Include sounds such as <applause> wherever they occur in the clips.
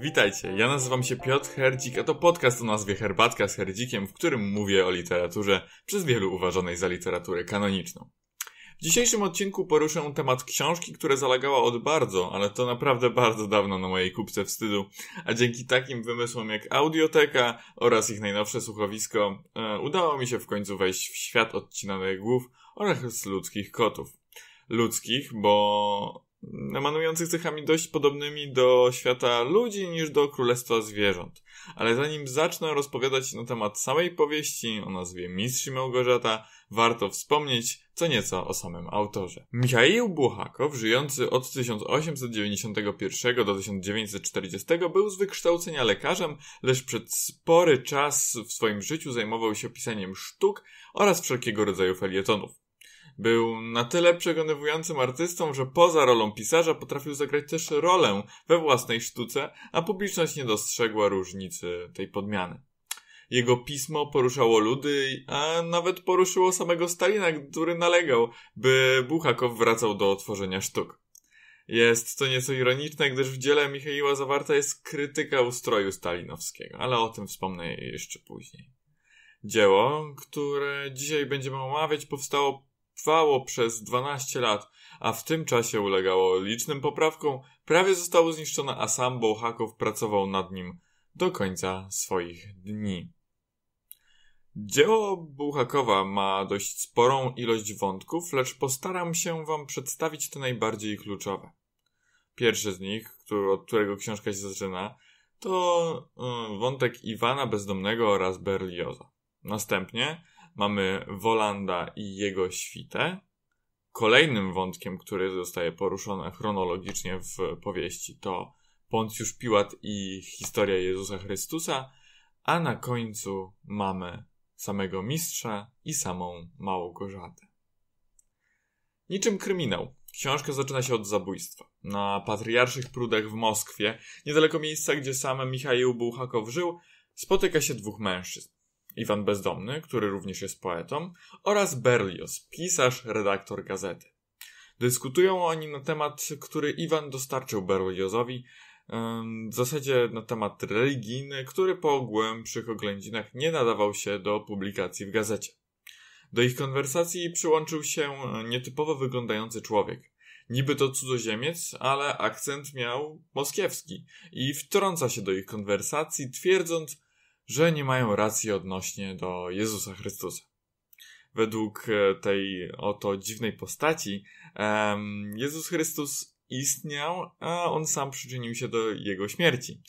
Witajcie, ja nazywam się Piotr Herdzik, a to podcast o nazwie Herbatka z Herdzikiem, w którym mówię o literaturze przez wielu uważanej za literaturę kanoniczną. W dzisiejszym odcinku poruszę temat książki, która zalegała od bardzo, ale to naprawdę bardzo dawno na mojej kupce wstydu, a dzięki takim wymysłom jak Audioteka oraz ich najnowsze słuchowisko e, udało mi się w końcu wejść w świat odcinanych głów oraz ludzkich kotów. Ludzkich, bo emanujących cechami dość podobnymi do świata ludzi niż do królestwa zwierząt. Ale zanim zacznę rozpowiadać na temat samej powieści o nazwie Mistrz Małgorzata, warto wspomnieć co nieco o samym autorze. Michał Błochakow, żyjący od 1891 do 1940, był z wykształcenia lekarzem, lecz przez spory czas w swoim życiu zajmował się pisaniem sztuk oraz wszelkiego rodzaju felietonów. Był na tyle przekonywującym artystą, że poza rolą pisarza potrafił zagrać też rolę we własnej sztuce, a publiczność nie dostrzegła różnicy tej podmiany. Jego pismo poruszało ludy, a nawet poruszyło samego Stalina, który nalegał, by Buchakow wracał do tworzenia sztuk. Jest to nieco ironiczne, gdyż w dziele Michaiła zawarta jest krytyka ustroju stalinowskiego, ale o tym wspomnę jeszcze później. Dzieło, które dzisiaj będziemy omawiać, powstało trwało przez 12 lat, a w tym czasie ulegało licznym poprawkom, prawie zostało zniszczone, a sam Bołhakow pracował nad nim do końca swoich dni. Dzieło Bułhakowa ma dość sporą ilość wątków, lecz postaram się wam przedstawić te najbardziej kluczowe. Pierwszy z nich, który, od którego książka się zaczyna, to y, wątek Iwana Bezdomnego oraz Berlioza. Następnie mamy Wolanda i jego świtę. Kolejnym wątkiem, który zostaje poruszony chronologicznie w powieści, to Poncjusz Piłat i historia Jezusa Chrystusa, a na końcu mamy samego mistrza i samą Małgorzatę. Niczym kryminał. Książka zaczyna się od zabójstwa. Na patriarszych prudach w Moskwie, niedaleko miejsca, gdzie sam Michał Bułhakow żył, spotyka się dwóch mężczyzn. Iwan Bezdomny, który również jest poetą, oraz Berlioz, pisarz, redaktor gazety. Dyskutują oni na temat, który Iwan dostarczył Berliozowi, w zasadzie na temat religijny, który po głębszych oględzinach nie nadawał się do publikacji w gazecie. Do ich konwersacji przyłączył się nietypowo wyglądający człowiek. Niby to cudzoziemiec, ale akcent miał moskiewski i wtrąca się do ich konwersacji, twierdząc, że nie mają racji odnośnie do Jezusa Chrystusa. Według e, tej oto dziwnej postaci, Jezus Chrystus istniał, a on sam przyczynił się do jego śmierci.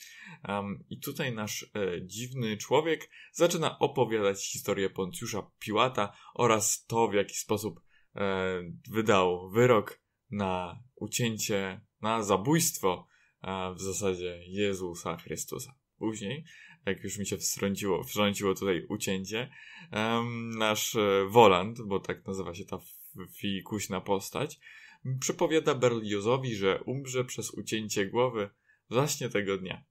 I tutaj nasz e, dziwny człowiek zaczyna opowiadać historię Poncjusza Piłata oraz to, w jaki sposób e, wydał wyrok na ucięcie, na zabójstwo w zasadzie Jezusa Chrystusa. Później jak już mi się wstrąciło, wstrąciło tutaj ucięcie, um, nasz Woland, e, bo tak nazywa się ta fikuśna postać, przepowiada Berliozowi, że umrze przez ucięcie głowy właśnie tego dnia.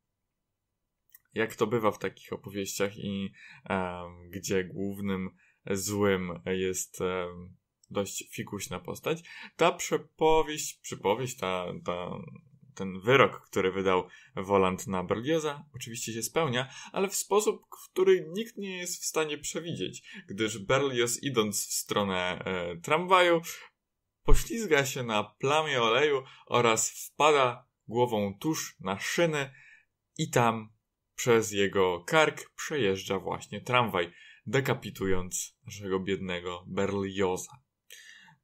Jak to bywa w takich opowieściach i um, gdzie głównym złym jest um, dość fikuśna postać, ta przepowieść, przypowieść, ta, ta ten wyrok, który wydał Volant na Berlioza, oczywiście się spełnia, ale w sposób, który nikt nie jest w stanie przewidzieć, gdyż Berlioz idąc w stronę e, tramwaju, poślizga się na plamie oleju oraz wpada głową tuż na szynę i tam przez jego kark przejeżdża właśnie tramwaj, dekapitując naszego biednego Berlioza.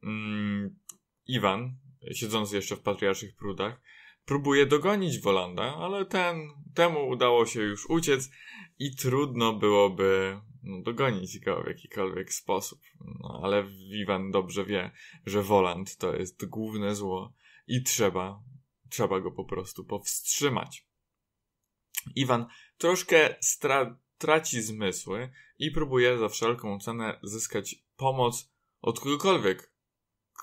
Mm, Iwan, siedząc jeszcze w patriarszych prudach, próbuje dogonić Wolanda, ale ten, temu udało się już uciec i trudno byłoby no, dogonić go w jakikolwiek sposób. No, ale Iwan dobrze wie, że Woland to jest główne zło i trzeba, trzeba go po prostu powstrzymać. Iwan troszkę stra traci zmysły i próbuje za wszelką cenę zyskać pomoc od kogokolwiek,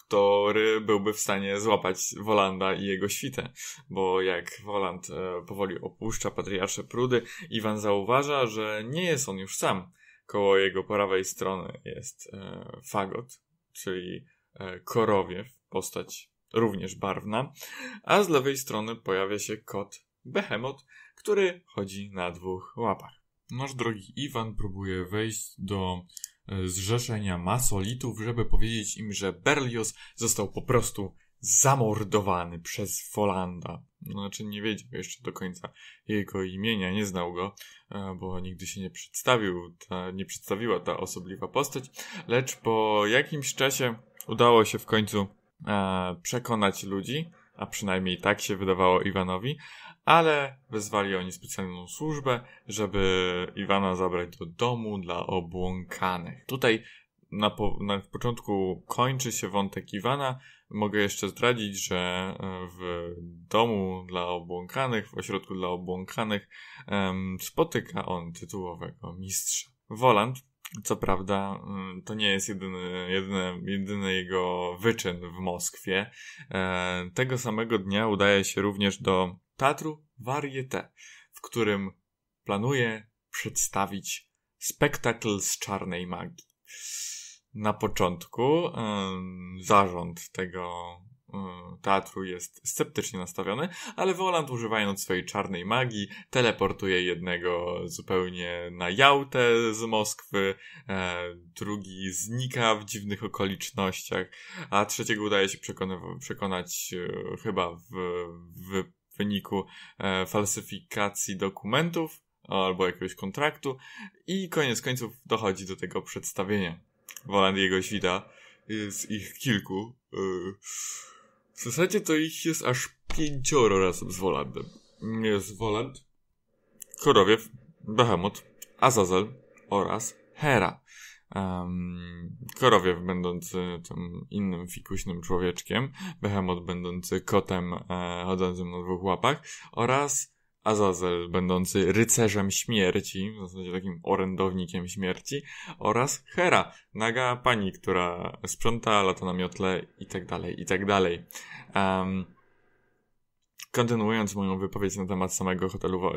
który byłby w stanie złapać Wolanda i jego świtę, bo jak Woland e, powoli opuszcza patriarsze Prudy, Iwan zauważa, że nie jest on już sam. Koło jego prawej strony jest e, fagot, czyli e, korowiew, postać również barwna, a z lewej strony pojawia się kot Behemoth, który chodzi na dwóch łapach. Nasz drogi Iwan próbuje wejść do zrzeszenia masolitów, żeby powiedzieć im, że Berlioz został po prostu zamordowany przez Folanda. No, znaczy nie wiedział jeszcze do końca jego imienia, nie znał go, e, bo nigdy się nie przedstawił, ta, nie przedstawiła ta osobliwa postać, lecz po jakimś czasie udało się w końcu e, przekonać ludzi, a przynajmniej tak się wydawało Iwanowi, ale wezwali oni specjalną służbę, żeby Iwana zabrać do domu dla obłąkanych. Tutaj na, po, na początku kończy się wątek Iwana. Mogę jeszcze zdradzić, że e, w domu dla obłąkanych, w ośrodku dla obłąkanych um, spotyka on tytułowego mistrza. Woland co prawda, mm, to nie jest jedyny, jedyny, jedyny jego wyczyn w Moskwie. E, tego samego dnia udaje się również do Teatru Varieté, w którym planuje przedstawić spektakl z czarnej magii. Na początku zarząd tego Mm, teatru jest sceptycznie nastawiony, ale Woland używając swojej czarnej magii teleportuje jednego zupełnie na Jałtę z Moskwy, e, drugi znika w dziwnych okolicznościach, a trzeciego udaje się przekonać e, chyba w, w wyniku e, falsyfikacji dokumentów albo jakiegoś kontraktu i koniec końców dochodzi do tego przedstawienia. Woland jego świta z ich kilku w zasadzie to ich jest aż pięcioro razem z Wolandem. Jest Woland, Korowiew, Behemoth, Azazel oraz Hera. Um, korowiew będący tym innym fikuśnym człowieczkiem, Behemoth będący kotem e, chodzącym na dwóch łapach oraz Azazel, będący rycerzem śmierci, w zasadzie takim orędownikiem śmierci, oraz Hera, naga pani, która sprząta, lata na miotle i tak dalej, i tak dalej. Um, kontynuując moją wypowiedź na temat samego hotelu,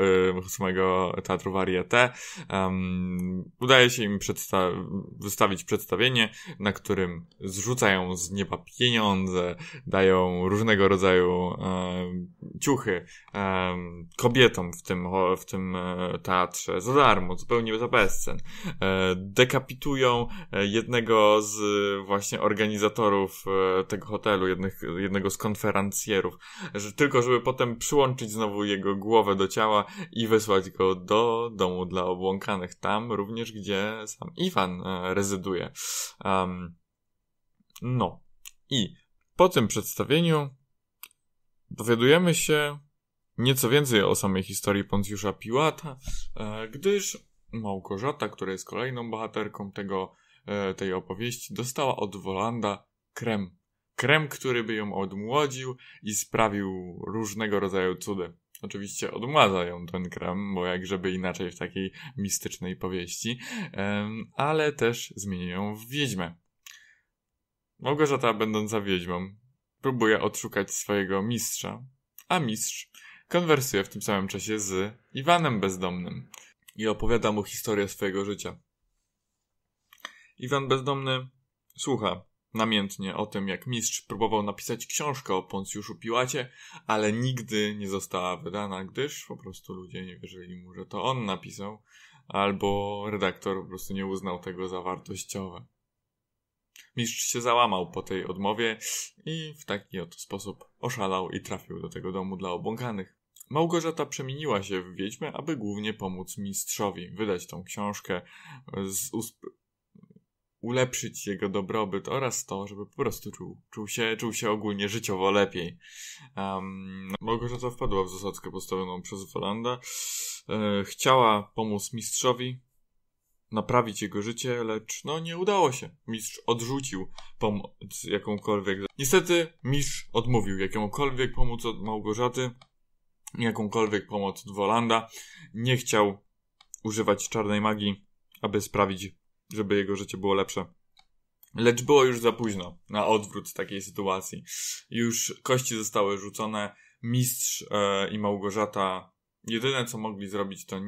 y, samego teatru Varieté, um, udaje się im przedsta wystawić przedstawienie, na którym zrzucają z nieba pieniądze, dają różnego rodzaju ciuchy kobietom w tym, w tym e, teatrze za darmo, zupełnie za bezcen. E, dekapitują e, jednego z właśnie organizatorów tego hotelu, jednych, jednego z konferencjerów, że tylko żeby potem przyłączyć znowu jego głowę do ciała i wysłać go do domu dla obłąkanych, tam również, gdzie sam Iwan e, rezyduje. Um, no. I po tym przedstawieniu dowiadujemy się nieco więcej o samej historii Poncjusza Piłata, e, gdyż Małgorzata, która jest kolejną bohaterką tego, e, tej opowieści, dostała od Wolanda krem krem, który by ją odmłodził i sprawił różnego rodzaju cudy. Oczywiście odmładza ją ten krem, bo jak żeby inaczej w takiej mistycznej powieści, ale też zmieni ją w wiedźmę. Małgorzata, będąca wiedźmą, próbuje odszukać swojego mistrza, a mistrz konwersuje w tym samym czasie z Iwanem Bezdomnym i opowiada mu historię swojego życia. Iwan Bezdomny słucha namiętnie o tym, jak mistrz próbował napisać książkę o Poncjuszu Piłacie, ale nigdy nie została wydana, gdyż po prostu ludzie nie wierzyli mu, że to on napisał, albo redaktor po prostu nie uznał tego za wartościowe. Mistrz się załamał po tej odmowie i w taki oto sposób oszalał i trafił do tego domu dla obłąkanych. Małgorzata przemieniła się w wiedźmę, aby głównie pomóc mistrzowi wydać tą książkę z usp- ulepszyć jego dobrobyt oraz to, żeby po prostu czuł, czuł, się, czuł się ogólnie życiowo lepiej. Um, Małgorzata wpadła w zasadzkę postawioną przez Wolanda. E, chciała pomóc mistrzowi naprawić jego życie, lecz no nie udało się. Mistrz odrzucił pomoc jakąkolwiek. Niestety mistrz odmówił jakąkolwiek pomoc od Małgorzaty, jakąkolwiek pomoc od Wolanda. Nie chciał używać czarnej magii, aby sprawić żeby jego życie było lepsze. Lecz było już za późno na odwrót takiej sytuacji. Już kości zostały rzucone, mistrz e, i Małgorzata jedyne co mogli zrobić to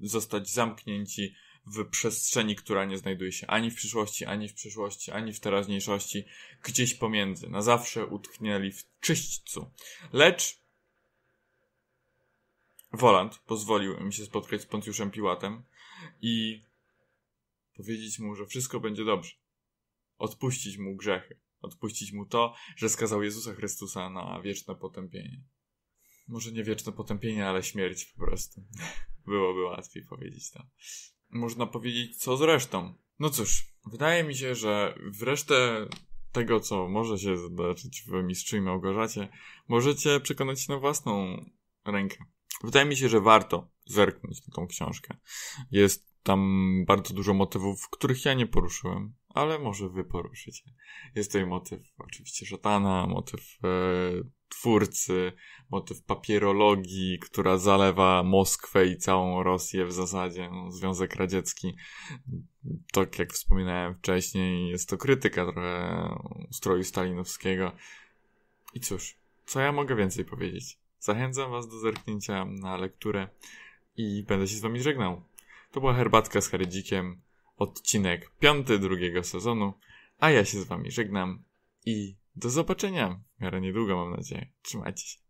zostać zamknięci w przestrzeni, która nie znajduje się ani w przyszłości, ani w przyszłości, ani w teraźniejszości, gdzieś pomiędzy. Na zawsze utknęli w czyśćcu. Lecz Woland pozwolił im się spotkać z Pontiuszem Piłatem i powiedzieć mu, że wszystko będzie dobrze, odpuścić mu grzechy, odpuścić mu to, że skazał Jezusa Chrystusa na wieczne potępienie. Może nie wieczne potępienie, ale śmierć po prostu. <laughs> Byłoby łatwiej powiedzieć to. Można powiedzieć, co z resztą. No cóż, wydaje mi się, że w resztę tego, co może się zdarzyć w Mistrzu i Małgorzacie, możecie przekonać się na własną rękę. Wydaje mi się, że warto zerknąć na tą książkę. Jest tam bardzo dużo motywów, których ja nie poruszyłem, ale może wy poruszycie. Jest tutaj motyw oczywiście szatana, motyw e, twórcy, motyw papierologii, która zalewa Moskwę i całą Rosję w zasadzie, no, Związek Radziecki. Tak jak wspominałem wcześniej, jest to krytyka trochę ustroju stalinowskiego. I cóż, co ja mogę więcej powiedzieć? Zachęcam was do zerknięcia na lekturę i będę się z wami żegnał. To była herbatka z Harydzikiem, odcinek piąty drugiego sezonu, a ja się z wami żegnam i do zobaczenia w miarę niedługo mam nadzieję. Trzymajcie się.